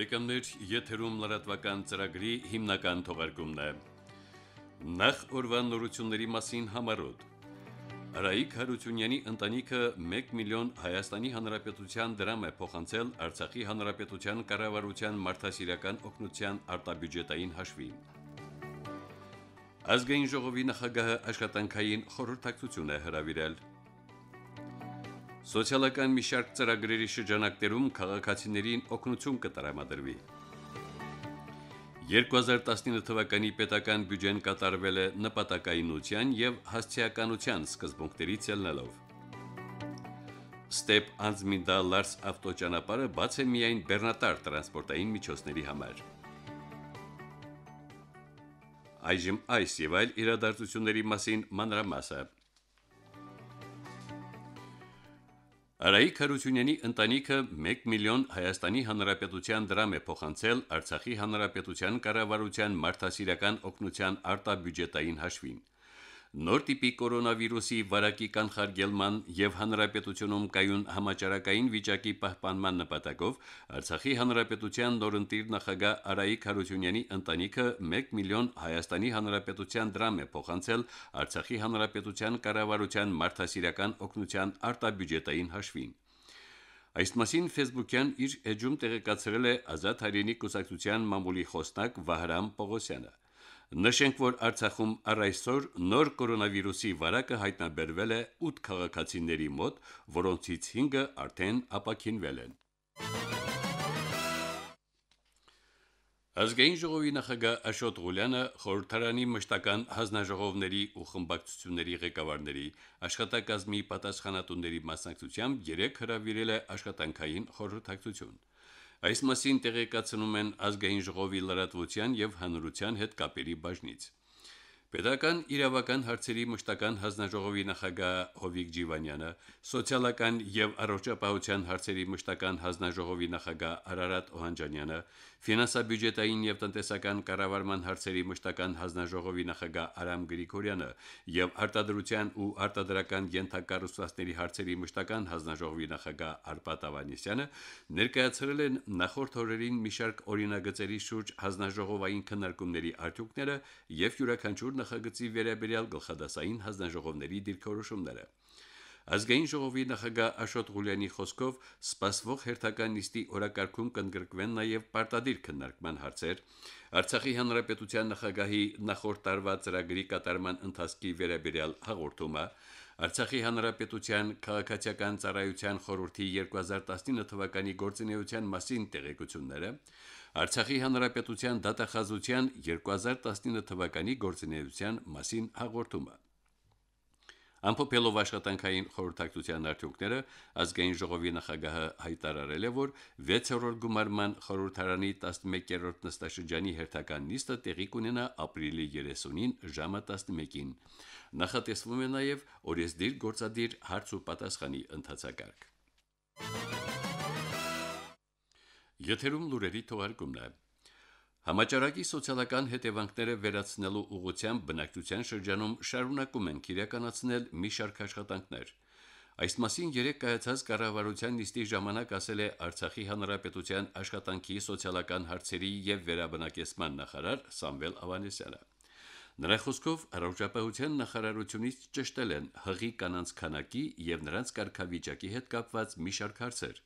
Բարեկամներ, եթերում լրատվական ծրագրի հիմնական թողարկումն է։ Նախ օրվան նորությունների մասին համարոտ։ Ռայիկ Հարությունյանի ընտանիքը 1 միլիոն Հայաստանի Հանրապետության դրամ է փոխանցել Արցախի Հանրապետության կառավարության մարդասիրական օգնության արտաբյուջետային հաշվի։ Ազգային ժողովի նախագահը աշխատանքային խորհրդակցություն է հրավիրել։ Սոցիալական մի շարք ծրագրերի շրջանակներում քաղաքացիներին օգնություն կտրամադրվի։ 2019 թվականի պետական բյուջեն կատարվել է նպատակայինության եւ հասցեականության սկզբունքներից ելնելով։ Ստեփ Անզմինդա Լարս ավտոճանապարհը բաց է միայն բեռնատար տրանսպորտային միջոցների համար։ Այժմ այս եւ այլ իրադարձությունների մասին մանրամասը։ մասը Արայիկ Հարությունյանի ընտանիքը 1 միլիոն Հայաստանի Հանրապետության դրամ է փոխանցել Արցախի Հանրապետության կառավարության մարդասիրական օգնության արտաբյուջետային հաշվին։ Նոր տիպի կորոնավիրուսի վարակի կանխարգելման եւ հանրապետությունում կայուն համաճարակային վիճակի պահպանման նպատակով Արցախի հանրապետության նորընտիր նախագահ Արայիկ Հարությունյանի ընտանիքը 1 միլիոն Հայաստանի հանրապետության դրամ է փոխանցել Արցախի հանրապետության կառավարության մարդասիրական օգնության արտաբյուջետային հաշվին։ Այս մասին Facebook-յան իր էջում տեղեկացրել է Ազատ հայրենի կուսակցության մամուլի խոսնակ Վահրամ Պողոսյանը։ Նշենք, որ Արցախում առ այսօր նոր կորոնավիրուսի վարակը հայտնաբերվել է 8 քաղաքացիների մոտ, որոնցից 5-ը արդեն ապակինվել են։ Ազգային ժողովի նախագահ Աշոտ Ղուլյանը խորհրդարանի մշտական հանձնաժողովների ու խմբակցությունների ղեկավարների աշխատակազմի պատասխանատուների մասնակցությամբ երեք հրավիրել է աշխատանքային խորհրդակցություն։ Այս մասին տեղեկացնում են ազգային ժողովի լրատվության եւ հանրության հետ կապերի բաժնից։ Պետական իրավական հարցերի մշտական հանձնաժողովի նախագահ Հովիկ Ջիվանյանը, սոցիալական եւ առողջապահության հարցերի մշտական հանձնաժողովի նախագահ Արարատ Օհանջանյանը, ֆինանսա-բյուջետային եւ տնտեսական կառավարման հարցերի մշտական հանձնաժողովի նախագահ Արամ Գրիգորյանը եւ արտադրության ու արտադրական յենթակառուցվածքների հարցերի մշտական հանձնաժողովի նախագահ Արպատ Ավանեսյանը ներկայացրել են նախորդ օրերին մի շարք օրինագծերի շուրջ հանձնաժողովային քննարկումների արդյունքները եւ յուրաքանչյուր նախագծի վերաբերյալ գլխադասային հանձնաժողովների դիրքորոշումները։ Ազգային ժողովի նախագահ Աշոտ Ղուլյանի խոսքով սպասվող հերթական նիստի օրակարգում կընդգրկվեն նաև պարտադիր քննարկման հարցեր, Արցախի հանրապետության նախագահի նախորդ տարվա ծրագրի կատարման ընթացքի վերաբերյալ հաղորդումը, Արցախի հանրապետության քաղաքացիական ծառայության խորհրդի 2019 թվականի գործունեության մասին տեղեկությունները, Արցախի հանրապետության դատախազության 2019 թվականի գործունեության մասին հաղորդումը։ Ամփոփելով աշխատանքային խորհրդակցության արդյունքները, ազգային ժողովի նախագահը հայտարարել է, որ 6-րդ գումարման խորհրդարանի 11-րդ նստաշրջանի հերթական նիստը տեղի կունենա ապրիլի 30-ին ժամը 11-ին։ Նախատեսվում է նաև օրեսդիր գործադիր հարց ու պատասխանի ընթացակարգ։ Եթերում լուրերի թողարկումն է։ Համաճարակի սոցիալական հետևանքները վերացնելու ուղղությամբ բնակչության շրջանում շարունակում են իրականացնել մի շարք աշխատանքներ։ Այս մասին երեք կայացած կառավարության նիստի ժամանակ ասել է Արցախի հանրապետության աշխատանքի սոցիալական հարցերի եւ վերաբնակեցման նախարար Սամվել Ավանեսյանը։ Նրա խոսքով հրաժարապահության նախարարությունից ճշտել են հղի կանանց քանակի եւ նրանց կարգավիճակի հետ կապված մի շարք հարցեր։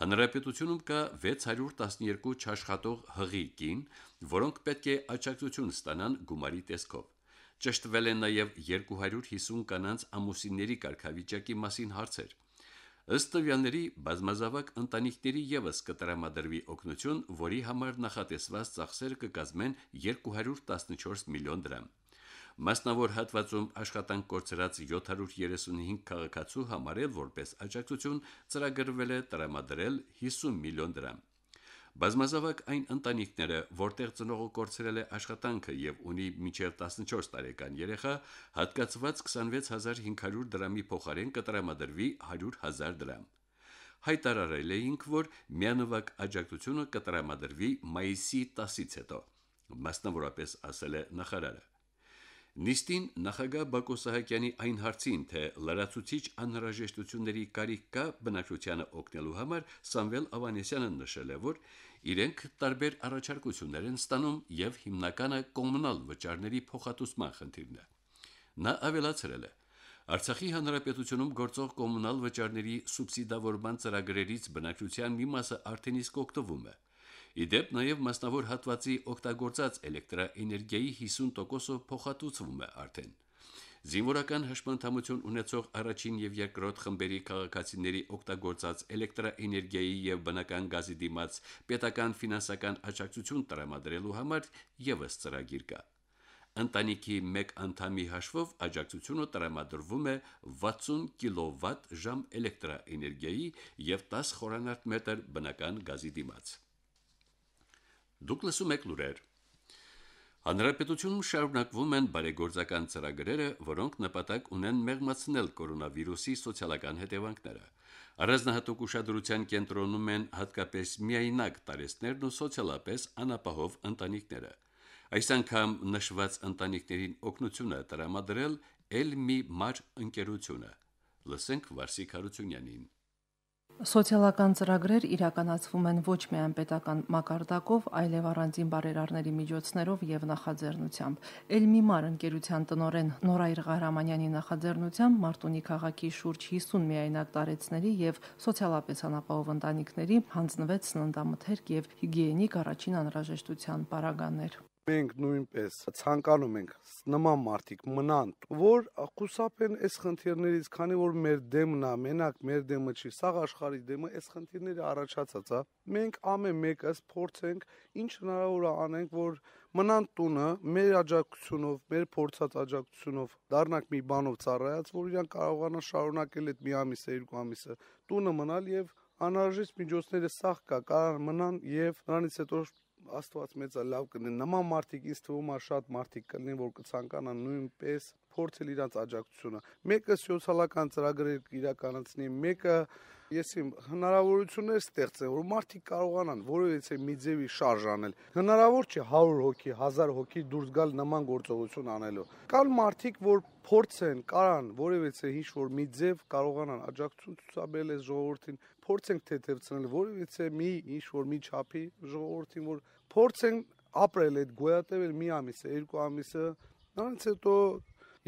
Հանրապետությունում կա 612 չաշխատող հղի կին, որոնք պետք է աջակցություն ստանան գումարի տեսքով։ Ճշտվել են նաև 250 կանանց ամուսինների կարգավիճակի մասին հարցեր։ Ըստ տվյալների բազմազավակ ընտանիքների եւս կտրամադրվի օգնություն, որի համար նախատեսված ծախսերը կկազմեն 214 միլիոն դրամ։ Մասնավոր հատվածում աշխատանք կորցրած 735 քաղաքացու համարել որպես աջակցություն ծրագրվել է տրամադրել 50 միլիոն դրամ։ Բազմազավակ այն ընտանիքները, որտեղ ծնողը կորցրել է աշխատանքը եւ ունի մինչեւ 14 տարեկան երեխա, հատկացված 26500 դրամի փոխարեն կտրամադրվի 100000 դրամ։ Հայտարարել էինք, որ միանվագ աջակցությունը կտրամադրվի մայիսի 10-ից հետո։ Մասնավորապես ասել է նախարարը։ Նիստին նախագահ Բակո Սահակյանի այն հարցին, թե լրացուցիչ անհրաժեշտությունների կարիք կա բնակչությանը օգնելու համար, Սամվել Ավանեսյանը նշել է, որ իրենք տարբեր առաջարկություններ են ստանում եւ հիմնականը կոմունալ վճարների փոխհատուցման խնդիրն է։ Նա ավելացրել է. Արցախի հանրապետությունում գործող կոմունալ վճարների սուբսիդավորման ծրագրերից բնակչության մի մասը արդեն իսկ օգտվում է։ Իդեպ նաև մասնավոր հատվածի օգտագործած էլեկտրաէներգիայի 50%-ը փոխհատուցվում է արդեն։ Զինվորական հաշմանդամություն ունեցող առաջին եւ երկրորդ խմբերի քաղաքացիների օգտագործած էլեկտրաէներգիայի եւ բնական գազի դիմաց պետական ֆինանսական աջակցություն տրամադրելու համար եւս ծրագիր կա։ Ընտանիքի 1 անդամի հաշվով աջակցությունը տրամադրվում է 60 կիլովատ ժամ էլեկտրաէներգիայի եւ 10 խորանարդ մետր բնական գազի դիմաց։ Դուք լսում եք լուրեր։ Հանրապետությունում շարունակվում են բարեգործական ծրագրերը, որոնք նպատակ ունեն մեղմացնել կորոնավիրուսի սոցիալական հետևանքները։ Առանձնահատուկ ուշադրության կենտրոնում են հատկապես միայնակ տարեցներն ու սոցիալապես անապահով ընտանիքները։ Այս անգամ նշված ընտանիքներին օգնությունը տրամադրել Էլմի մար ընկերությունը։ Լսենք Վարսիկ Հարությունյանին։ Սոցիալական ծրագրեր իրականացվում են ոչ միայն պետական մակարդակով, այլև առանձին բարերարների միջոցներով եւ նախաձեռնությամբ։ Էլմիմար ընկերության տնորեն Նորայր Ղարամանյանի նախաձեռնությամբ Մարտունի քաղաքի շուրջ 50 միայնակ տարեցների եւ սոցիալապես անապահով ընտանիքների հանձնվեց սննդամթերք եւ հիգիենիկ առաջին անհրաժեշտության պարագաներ մենք նույնպես ցանկանում ենք նման մարդիկ մնան, որ խուսափեն այս խնդիրներից, քանի որ մեր դեմն է, մենակ մեր դեմը չի, սաղ աշխարհի դեմը այս խնդիրները առաջացած է։ Մենք ամեն մեկս փորձենք ինչ հնարավոր է անենք, որ մնան տունը մեր աջակցությունով, մեր փորձած աջակցությունով դառնանք մի բանով ծառայած, որ իրան կարողանան շարունակել այդ մի ամիսը, երկու ամիսը տունը մնալ եւ անհրաժեշտ միջոցները սաղ կա, կարան մնան եւ նրանից հետո Աստված մեծը լավ կնի, նման մարդիկ ինձ թվում է շատ մարդիկ կլինեն, որ կցանկանան նույնպես փորձել իրանց աջակցությունը։ Մեկը սոցիալական ծրագրեր իրականացնի, մեկը Ես իմ հնարավորություններ ստեղծեմ, որ մարդիկ կարողանան որևիցե մի ձևի շարժ անել։ Հնարավոր չէ 100 հոգի, 1000 հոգի դուրս գալ նման գործողություն անելու։ Կան մարդիկ, որ փորձ են, կարան որևիցե ինչ որ մի ձև կարողանան աջակցություն ցուցաբերել այս ժողովրդին, փորձենք թեթևացնել որևիցե մի ինչ որ մի չափի ժողովրդին, որ փորձեն ապրել այդ գոյատևել մի ամիսը, երկու ամիսը, նրանից հետո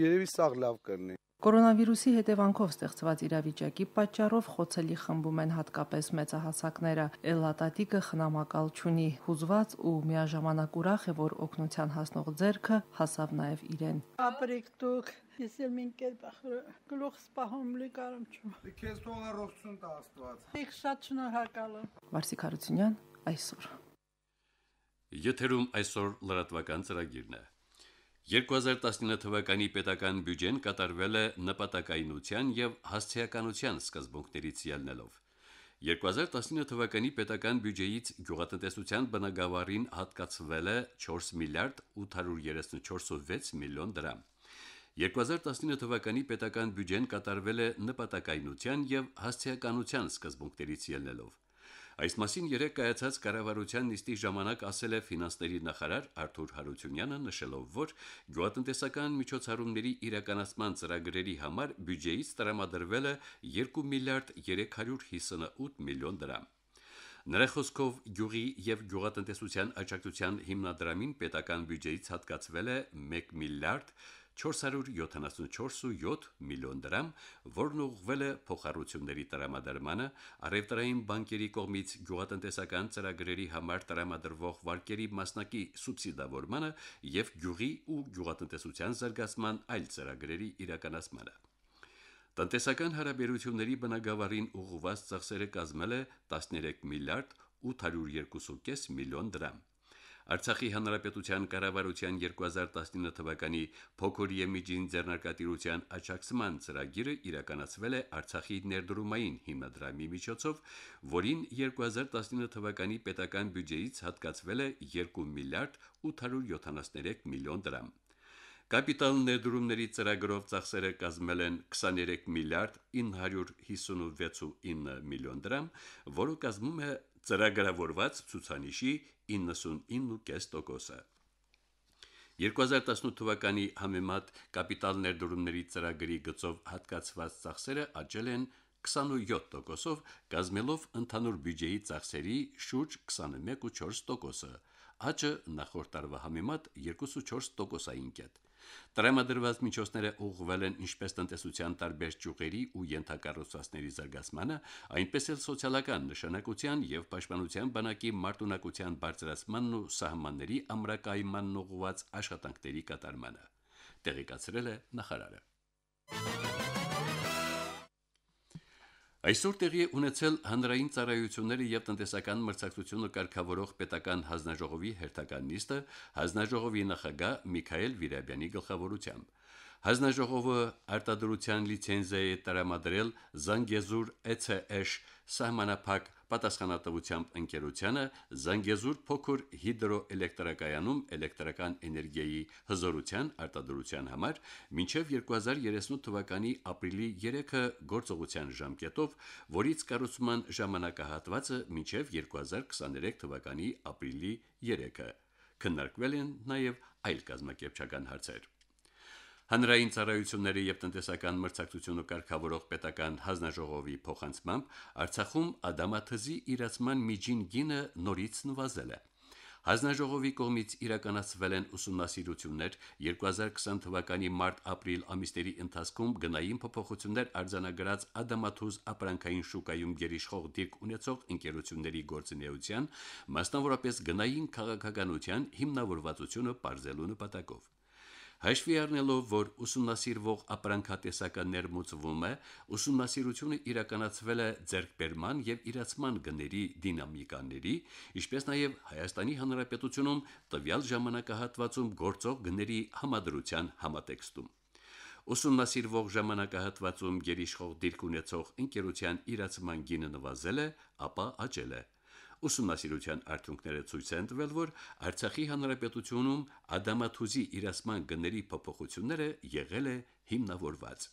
երևի սաղ լավ կլինի։ Կորոնավիրուսի հետևանքով ստեղծված իրավիճակի պատճառով խոցելի խմբում են հատկապես մեծահասակները։ Էլլատատիկը խնամակալ չունի, հուզված ու միաժամանակ ուրախ է, որ օգնության հասնող ձեռքը հասավ նաև իրեն։ Ապրիկ դուք, ես եմ ինքեր բախը, գլուխ սպահում լի կարամ չու։ դե Քեզ թող առողջություն տա Աստված։ դե Իք շատ շնորհակալ եմ։ Վարսիկ Հարությունյան այսօր։ Եթերում այսօր լրատվական ծրագիրն է։ 2019 թվականի պետական բյուջեն կատարվել է նպատակայնության եւ հասցեականության սկզբունքներից ելնելով։ 2019 թվականի պետական բյուջեից գյուղատնտեսության բնագավառին հատկացվել է 4 միլիարդ 834.6 միլիոն դրամ։ 2019 թվականի պետական բյուջեն կատարվել է նպատակայնության եւ հասցեականության սկզբունքներից ելնելով։ Այս մասին երեք կայացած կառավարության նիստի ժամանակ ասել է ֆինանսների նախարար Արթուր Հարությունյանը, նշելով, որ գյուատնտեսական միջոցառումների իրականացման ծրագրերի համար բյուջեից տրամադրվել է 2 միլիարդ 358 միլիոն դրամ։ Նրա խոսքով յուղի եւ գյուղատնտեսության աջակցության հիմնադրամին պետական բյուջեից հատկացվել է 1 միլիարդ 3 474.7 միլիոն դրամ, որն ուղղվել է փոխառությունների տրամադրմանը արևտրային բանկերի կողմից գյուղատնտեսական ծրագրերի համար տրամադրվող վարկերի մասնակի սուբսիդավորմանը եւ գյուղի ու գյուղատնտեսության զարգացման այլ ծրագրերի իրականացմանը։ Տնտեսական հարաբերությունների բնագավառին ուղղված ծախսերը կազմել է 13 միլիարդ 802.5 միլիոն դրամ։ Արցախի հանրապետության կառավարության 2019 թվականի փոքր եւ միջին ձեռնարկատիրության աճակցման ծրագիրը իրականացվել է Արցախի ներդրումային հիմնադրամի միջոցով, որին 2019 թվականի պետական բյուջեից հատկացվել է 2 միլիարդ 873 միլիոն դրամ։ Կապիտալ ներդրումների ծրագրով ծախսերը կազմել են 23 միլիարդ 956.9 միլիոն դրամ, որը կազմում է ծրագրավորված ցուցանիշի 99.5%-ը։ 2018 թվականի համեմատ կապիտալ ներդրումների ծրագրի գծով հատկացված ծախսերը աճել են 27%-ով, կազմելով ընդհանուր բյուջեի ծախսերի շուրջ 21.4%-ը, աճը նախորդ տարվա համեմատ 2.4%-ային կետ։ Տրամադրված միջոցները ուղղվել են ինչպես տնտեսության տարբեր ճյուղերի ու յենթակառուցվածքների զարգացմանը, այնպես էլ սոցիալական նշանակության եւ պաշտպանության բանակի մարտունակության բարձրացմանն ու սահմանների ամրակայմանն ուղղված աշխատանքների կատարմանը։ Տեղեկացրել է նախարարը։ Այսօր տեղի ունեցել հանրային ծառայությունները եւ տնտեսական մրցակցությունը կարգավորող պետական հանձնաժողովի հերթական նիստը հանձնաժողովի նախագահ Միքայել Վիրաբյանի գլխավորությամբ։ Հանձնաժողովը արտադրության լիցենզիա է տրամադրել Զանգեզուր ECS սահմանափակ պատասխանատվությամբ ընկերությանը Զանգեզուր փոքր հիդրոէլեկտրակայանում էլեկտրական էներգիայի հզորության արտադրության համար մինչև 2038 թվականի ապրիլի 3-ը գործողության ժամկետով, որից կառուցման ժամանակահատվածը մինչև 2023 թվականի ապրիլի 3-ը։ Քննարկվել են նաև այլ կազմակերպչական հարցեր։ Հանրային ծառայությունների եւ տնտեսական մրցակցությունը կարգավորող պետական հանձնաժողովի փոխանցմամբ Արցախում Ադամաթզի իրացման միջին գինը նորից նվազել է։ Հանձնաժողովի կողմից իրականացվել են ուսումնասիրություններ 2020 թվականի մարտ-ապրիլ ամիսների ընթացքում գնային փոփոխություններ արձանագրած Ադամաթուզ ապրանքային շուկայում գերիշխող դիրք ունեցող ընկերությունների գործունեության, մասնավորապես գնային քաղաքականության հիմնավորվածությունը բարձելու նպատակով։ Հաշվի առնելով, որ ուսումնասիրվող ապրանքատեսական ներմուծվում է, ուսումնասիրությունը իրականացվել է ձերբերման եւ իրացման գների դինամիկաների, ինչպես նաեւ Հայաստանի Հանրապետությունում տվյալ ժամանակահատվածում գործող գների համադրության համատեքստում ուսումնասիրվող ժամանակահատվածում գերիշխող դիրք ունեցող ընկերության իրացման գինը նվազել է, ապա աճել է։ Ուսումնասիրության արդյունքները ցույց են տվել, որ Արցախի հանրապետությունում ադամաթուզի իրացման գների փոփոխությունները եղել է հիմնավորված։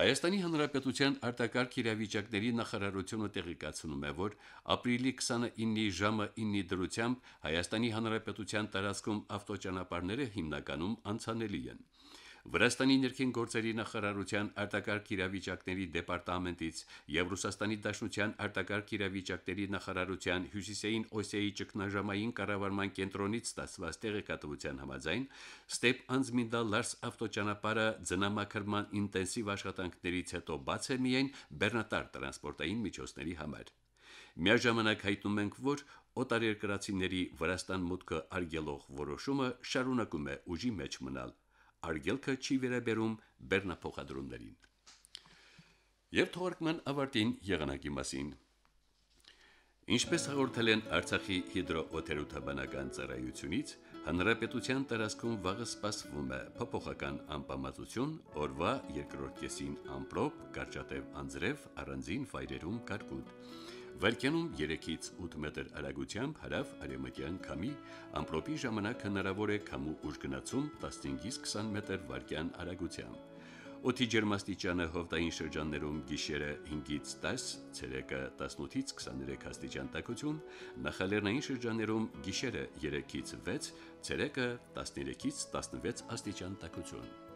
Հայաստանի Հանրապետության արտակարգ իրավիճակների նախարարությունը տեղեկացնում է, որ ապրիլի 29-ի ժամը 9-ի դրությամբ Հայաստանի Հանրապետության տարածքում ավտոճանապարհները հիմնականում անցանելի են։ Վրաստանի ներքին գործերի նախարարության արտակարգ իրավիճակների դեպարտամենտից եւ Ռուսաստանի Դաշնության արտակարգ իրավիճակների նախարարության Հյուսիսային Օսիայի ճգնաժամային կառավարման կենտրոնից ստացված տեղեկատվության համաձայն Ստեփ Անզմինդա Լարս ավտոճանապարհը ձնամաքրման ինտենսիվ աշխատանքներից հետո բաց է միայն բեռնատար տրանսպորտային միջոցների համար։ Միաժամանակ հայտնում ենք, որ օտարերկրացիների Վրաստան մուտքը արգելող որոշումը շարունակում է ուժի մեջ մնալ արգելքը չի վերաբերում բեռնափոխադրումներին։ Եվ թողարկման ավարտին եղանակի մասին։ Ինչպես հաղորդել են Արցախի հիդրոօթերոթաբանական ծառայությունից, հանրապետության տարածքում վաղը սպասվում է փոփոխական անպամացություն, օրվա երկրորդ կեսին ամպրոպ, կարճատև անձրև, առանձին վայրերում կարկուտ։ Վարկյանում 3-ից 8 մետր արագությամբ հարավ-արևմտյան քամի, ամպրոպի ժամանակ հնարավոր է քամու ուժգնացում 15-ից 20 մետր վարկյան արագությամբ։ Օդի ջերմաստիճանը հովտային շրջաններում գիշերը 5-ից 10, ցերեկը 18-ից 23 աստիճան տաքություն, նախալեռնային շրջաններում գիշերը 3-ից 6, ցերեկը 13-ից 16 աստիճան տաքություն։